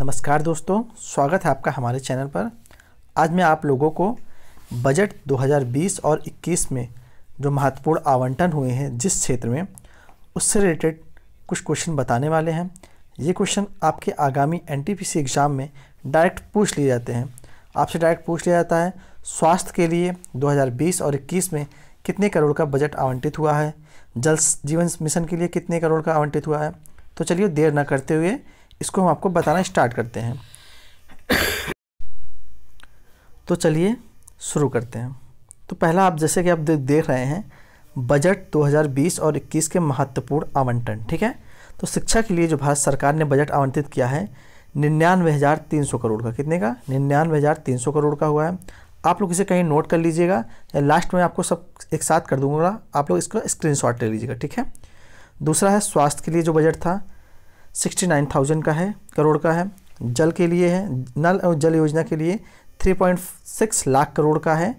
नमस्कार दोस्तों स्वागत है आपका हमारे चैनल पर आज मैं आप लोगों को बजट 2020 और 21 में जो महत्वपूर्ण आवंटन हुए हैं जिस क्षेत्र में उससे रिलेटेड कुछ क्वेश्चन बताने वाले हैं ये क्वेश्चन आपके आगामी एन एग्ज़ाम में डायरेक्ट पूछ लिए जाते हैं आपसे डायरेक्ट पूछ लिया जाता है स्वास्थ्य के लिए 2020 और 21 में कितने करोड़ का बजट आवंटित हुआ है जल जीवन मिशन के लिए कितने करोड़ का आवंटित हुआ है तो चलिए देर ना करते हुए इसको हम आपको बताना स्टार्ट करते हैं तो चलिए शुरू करते हैं तो पहला आप जैसे कि आप देख रहे हैं बजट 2020 और 21 के महत्वपूर्ण आवंटन ठीक है तो शिक्षा के लिए जो भारत सरकार ने बजट आवंटित किया है निन्यानवे हज़ार तीन सौ करोड़ का कितने का निन्यानवे हज़ार तीन सौ करोड़ का हुआ है आप लोग इसे कहीं नोट कर लीजिएगा या लास्ट में आपको सब एक साथ कर दूंगा आप लोग इसका स्क्रीनशॉट ले लीजिएगा ठीक है दूसरा है स्वास्थ्य के लिए जो बजट था सिक्सटी नाइन थाउजेंड का है करोड़ का है जल के लिए है नल और जल योजना के लिए three point six lakh crore का है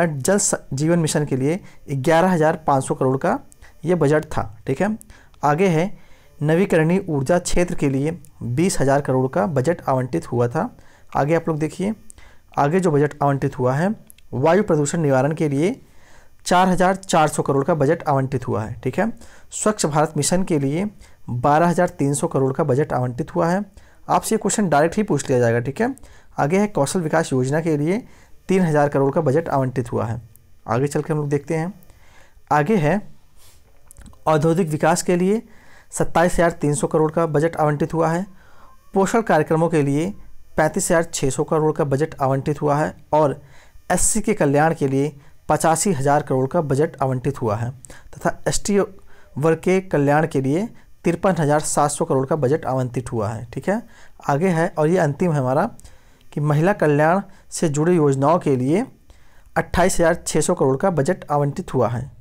और जल जीवन मिशन के लिए ग्यारह हज़ार पाँच सौ करोड़ का ये बजट था ठीक है आगे है नवीकरणीय ऊर्जा क्षेत्र के लिए बीस हज़ार करोड़ का बजट आवंटित हुआ था आगे आप लोग देखिए आगे जो बजट आवंटित हुआ है वायु प्रदूषण निवारण के लिए चार हज़ार चार सौ करोड़ का बजट आवंटित हुआ है ठीक है स्वच्छ भारत मिशन के लिए 12,300 करोड़ का बजट आवंटित हुआ है आपसे ये क्वेश्चन डायरेक्ट ही पूछ लिया जाएगा ठीक है आगे है कौशल विकास योजना के लिए तीन हज़ार करोड़ का बजट आवंटित हुआ है आगे चल के हम लोग देखते हैं आगे है औद्योगिक विकास के लिए सत्ताईस हज़ार तीन सौ करोड़ का बजट आवंटित हुआ है पोषण कार्यक्रमों के लिए पैंतीस हज़ार छः सौ करोड़ का बजट आवंटित हुआ है और एस के कल्याण के लिए पचासी हज़ार करोड़ का बजट आवंटित हुआ है तथा एस वर्ग के कल्याण के लिए तिरपन हज़ार सात सौ करोड़ का बजट आवंटित हुआ है ठीक है आगे है और ये अंतिम है हमारा कि महिला कल्याण से जुड़ी योजनाओं के लिए अट्ठाईस हज़ार छः सौ करोड़ का बजट आवंटित हुआ है